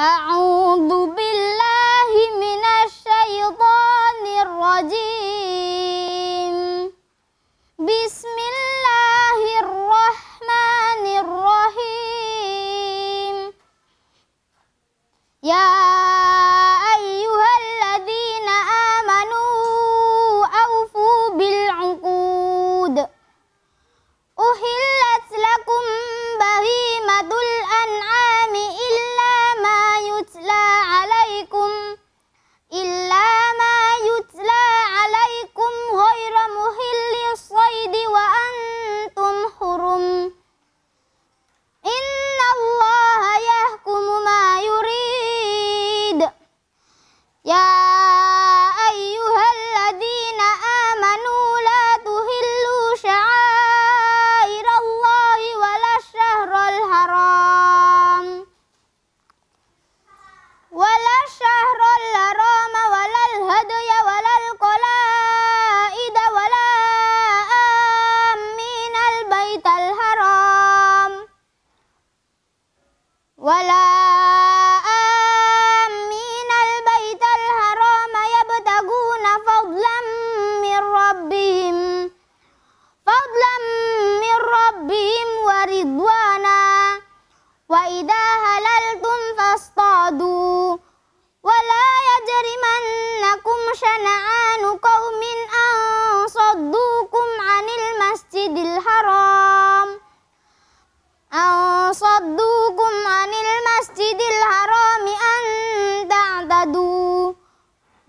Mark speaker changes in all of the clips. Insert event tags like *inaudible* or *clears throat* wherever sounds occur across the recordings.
Speaker 1: أعوذ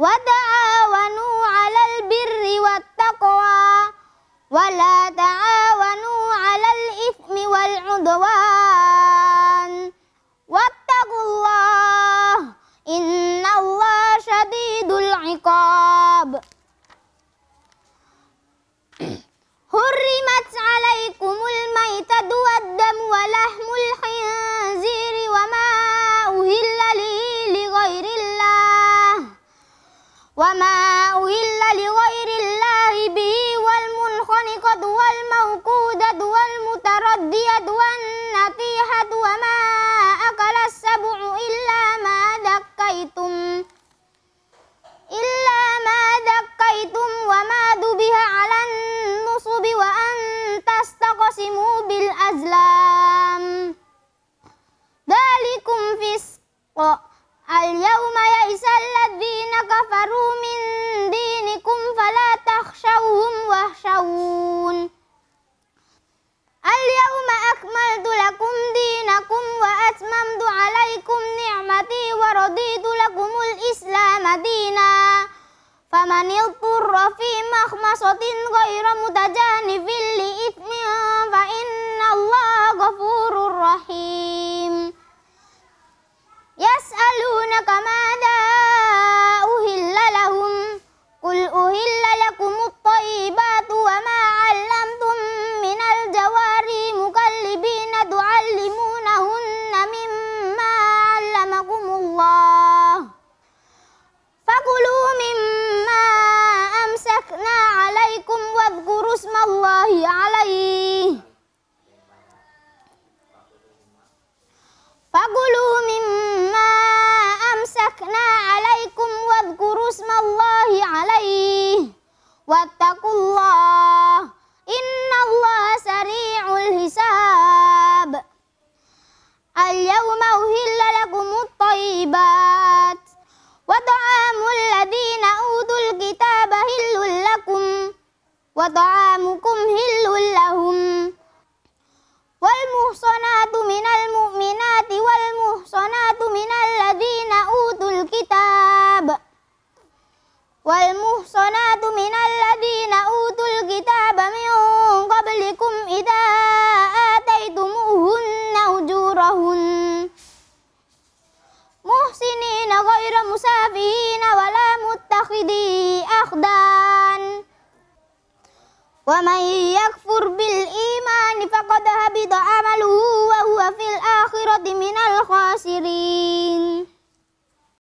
Speaker 1: وتعاونوا على البر والتقوى ولا تعاونوا على الإثم والعدوان واتقوا الله إن الله شديد العقاب *clears throat* وما أهل لغير الله به والمنخنقة والمنخنقة Famanil turrofi mahmasotin ghaira mutajanin wa ta'amukum hillul lahum wal muhsanatu minal mu'minati wal muhsanatu minal ladina utul kitab wal muhsanatu minal ladina utul kitab min qablikum idza ataitumuhunna ujurahun muhsinina ghairu musafihin wala muttakhidi akhdan ومن يكفر بالإيمان فقد هبط عمله وهو في الآخرة من الخاسرين